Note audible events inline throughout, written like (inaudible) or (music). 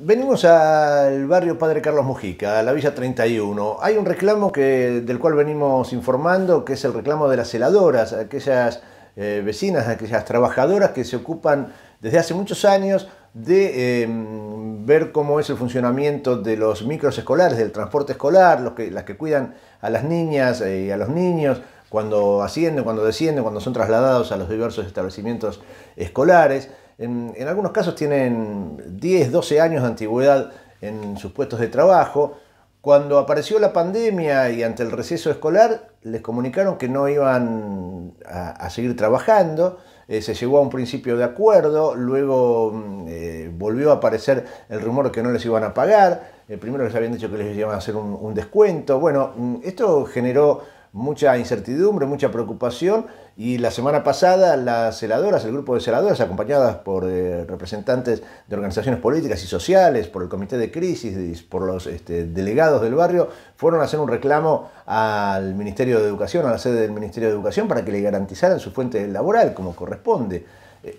Venimos al barrio Padre Carlos Mujica, a la Villa 31. Hay un reclamo del cual venimos informando, que es el reclamo de las heladoras, aquellas eh, vecinas, aquellas trabajadoras que se ocupan desde hace muchos años de em, ver cómo es el funcionamiento de los micros escolares, del transporte escolar, que, las que cuidan a las niñas eh, y a los niños cuando ascienden, cuando descienden, cuando son trasladados a los diversos establecimientos escolares en, algunos casos tienen 10, 12 años de antigüedad en sus puestos de trabajo. Cuando apareció la pandemia y ante el receso escolar, les comunicaron que no iban a, seguir trabajando. Eh, se llegó a un principio de acuerdo, luego mm, eh, volvió a aparecer el rumor que no les iban a pagar. El eh, primero les habían dicho que les iban a hacer un descuento. Bueno, mm, esto generó mucha incertidumbre, mucha preocupación y la semana pasada las celadoras, el grupo de celadoras acompañadas por eh, representantes de organizaciones políticas y sociales, por el comité de crisis, por los este, delegados del barrio, fueron a hacer un reclamo al Ministerio de Educación, a la sede del Ministerio de Educación para que le garantizaran su fuente laboral como corresponde.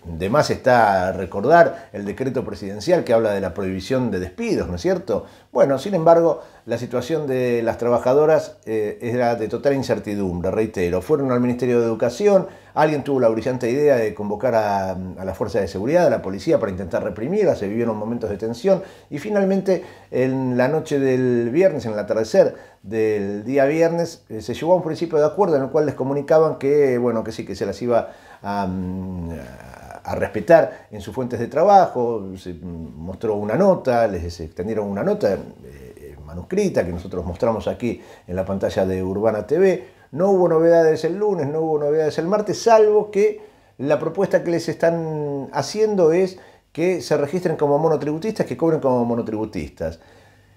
De más está recordar el decreto presidencial que habla de la prohibición de despidos, ¿no es cierto? Bueno, sin embargo, la situación de las trabajadoras eh, era de total incertidumbre, reitero. Fueron al Ministerio de Educación, Alguien tuvo la brillante idea de convocar a, la fuerza de seguridad, a la policía, para intentar reprimirla, se vivieron momentos de tensión y finalmente en la noche del viernes, en el atardecer del día viernes, eh, se llegó a un principio de acuerdo en el cual les comunicaban que, bueno, que sí, que se las iba a, respetar en sus fuentes de trabajo, se mostró una nota, les extendieron una nota eh, eh, manuscrita que nosotros mostramos aquí en la pantalla de Urbana TV, no hubo novedades el lunes, no hubo novedades el martes, salvo que la propuesta que les están haciendo es que se registren como monotributistas, que cobren como monotributistas.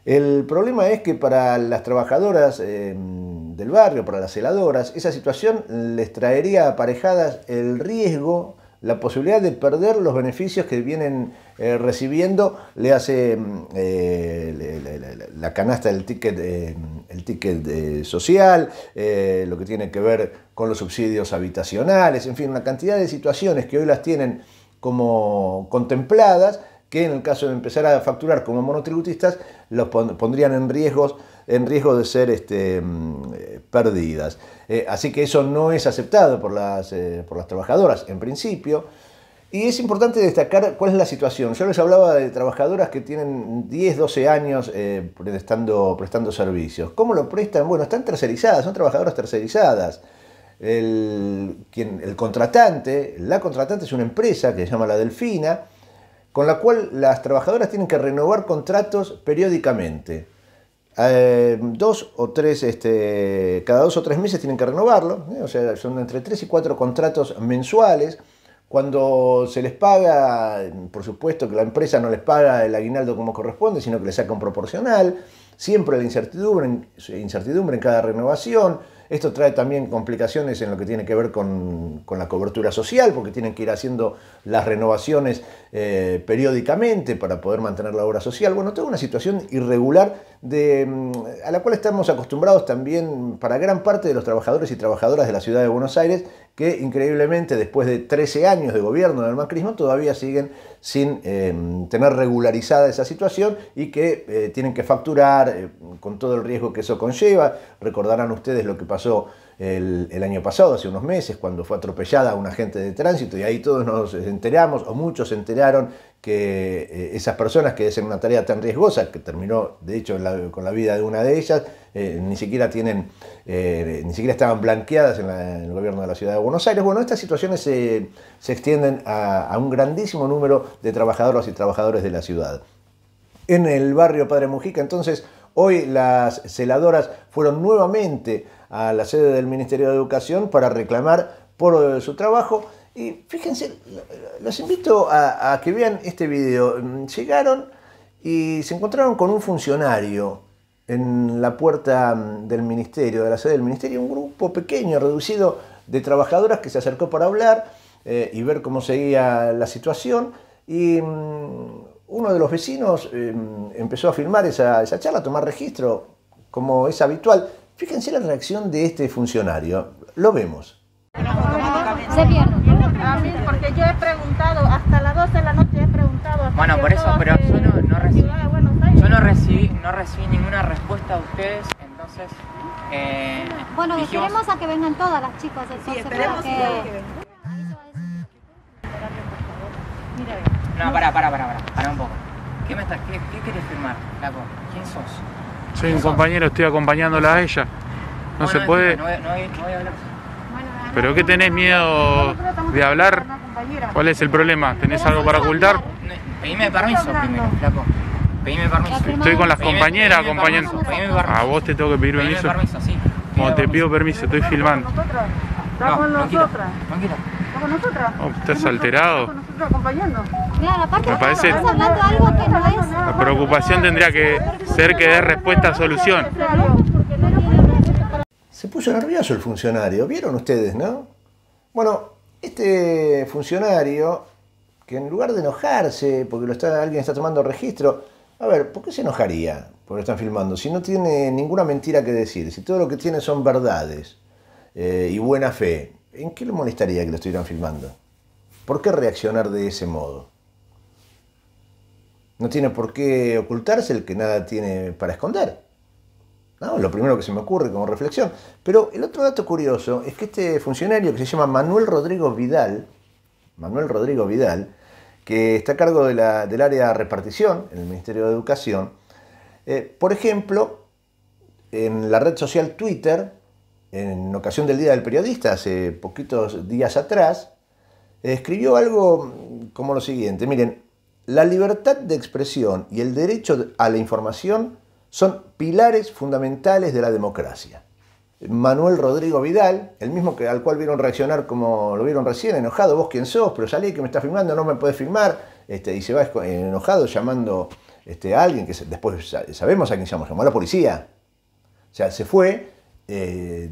El problema es que para las trabajadoras eh, del barrio, para las heladoras, esa situación les traería aparejadas el riesgo la posibilidad de perder los beneficios que vienen eh, recibiendo le hace mm, eh, la canasta del ticket, eh, el ticket social, lo que tiene que ver con los subsidios habitacionales, en fin, una cantidad de situaciones que hoy las tienen como contempladas que en el caso de empezar a facturar como monotributistas los pondrían en riesgos en riesgo de ser este, mm, perdidas. Eh, así que eso no es aceptado por las, eh, por las trabajadoras, en principio. Y es importante destacar cuál es la situación. Yo les hablaba de trabajadoras que tienen 10, 12 años eh, prestando, servicios. ¿Cómo lo prestan? Bueno, están tercerizadas, son trabajadoras tercerizadas. El, quien, el contratante, la contratante es una empresa que se llama La Delfina, con la cual las trabajadoras tienen que renovar contratos periódicamente. Eh, dos o tres, este, cada dos o tres meses tienen que renovarlo, ¿eh? o sea, son entre tres y cuatro contratos mensuales. Cuando se les paga, por supuesto que la empresa no les paga el aguinaldo como corresponde, sino que le saca un proporcional. Siempre la incertidumbre, incertidumbre en cada renovación. Esto trae también complicaciones en lo que tiene que ver con, la cobertura social, porque tienen que ir haciendo las renovaciones eh, periódicamente para poder mantener la obra social. Bueno, toda una situación irregular de, mm, a la cual estamos acostumbrados también para gran parte de los trabajadores y trabajadoras de la ciudad de Buenos Aires, que increíblemente después de 13 años de gobierno del macrismo todavía siguen sin em, tener regularizada esa situación y que eh, tienen que facturar eh, con todo el riesgo que eso conlleva. Recordarán ustedes lo que pasó pasó el, año pasado, hace unos meses, cuando fue atropellada un agente de tránsito y ahí todos nos enteramos, o muchos se enteraron, que eh, esas personas que hacen una tarea tan riesgosa, que terminó de hecho con la vida de una de ellas, eh, ni siquiera tienen, eh, ni siquiera estaban blanqueadas en, el gobierno de la ciudad de Buenos Aires. Bueno, estas situaciones se, extienden a, a un grandísimo número de trabajadoras y trabajadores de la ciudad. En el barrio Padre Mujica, entonces, Hoy las celadoras fueron nuevamente a la sede del Ministerio de Educación para reclamar por eh, su trabajo. Y fíjense, los invito a, que vean este video. Mm, llegaron y se encontraron con un funcionario en la puerta mm, del ministerio, de la sede del ministerio, un grupo pequeño, reducido de trabajadoras que se acercó para hablar eh, y ver cómo seguía la situación. Y mm, uno de los vecinos em, empezó a filmar esa, charla, a tomar registro, como es habitual. Fíjense la reacción de este funcionario. Lo vemos. Se porque yo he preguntado, hasta las 12 de la noche he preguntado. Bueno, por eso, pero yo no, recibí, no recibí, ninguna respuesta de ustedes, entonces... Eh, bueno, queremos a que vengan todas las chicas, entonces, esperemos no, pará, para, pará, pará para un poco. ¿Qué, me estás, qué, qué querés firmar, Laco? ¿Quién sos? Soy un compañero, estoy acompañándola a ella. No, se puede. No, voy, a hablar. ¿Pero qué tenés miedo de hablar? ¿Cuál es el problema? ¿Tenés algo para ocultar? Pedime permiso primero, Laco. Pedime permiso. Estoy con las compañeras acompañando. A vos te tengo que pedir permiso. permiso sí. Como te pido permiso, estoy filmando. Estamos nosotras. Tranquila. ¿Estás alterado? parece... La preocupación tendría que ser que dé respuesta a solución. Se puso nervioso el funcionario, ¿vieron ustedes, no? Bueno, este funcionario, que en lugar de enojarse porque lo está, alguien está tomando registro, a ver, ¿por qué se enojaría porque lo están filmando? Si no tiene ninguna mentira que decir, si todo lo que tiene son verdades y buena fe, ¿en qué le molestaría que lo estuvieran filmando? ¿Por qué reaccionar de ese modo? No tiene por qué ocultarse el que nada tiene para esconder. lo primero que se me ocurre como reflexión. Pero el otro dato curioso es que este funcionario que se llama Manuel Rodrigo Vidal, Manuel Rodrigo Vidal, que está a cargo del área de repartición en el Ministerio de Educación, eh, por ejemplo, en la red social Twitter en ocasión del Día del Periodista, hace poquitos días atrás, escribió algo como lo siguiente. Miren, la libertad de expresión y el derecho a la información son pilares fundamentales de la democracia. Manuel Rodrigo Vidal, el mismo que, al cual vieron reaccionar como lo vieron recién, enojado, vos quién sos, pero salí que me está filmando, no me podés filmar, este, y se va eh, enojado llamando este, a alguien que después sabemos a quién llamó, llamó a la policía. O sea, se fue eh,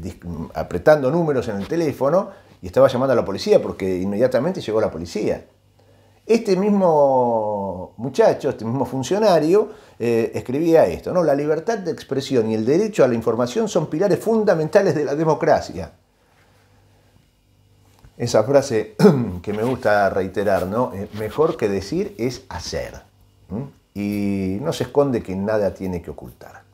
apretando números en el teléfono y estaba llamando a la policía porque inmediatamente llegó la policía. Este mismo muchacho, este mismo funcionario, eh, escribía esto, ¿no? La libertad de expresión y el derecho a la información son pilares fundamentales de la democracia. Esa frase (clears throat) que me gusta reiterar, ¿no? Eh, mejor que decir es hacer. Y no se esconde que nada tiene que ocultar.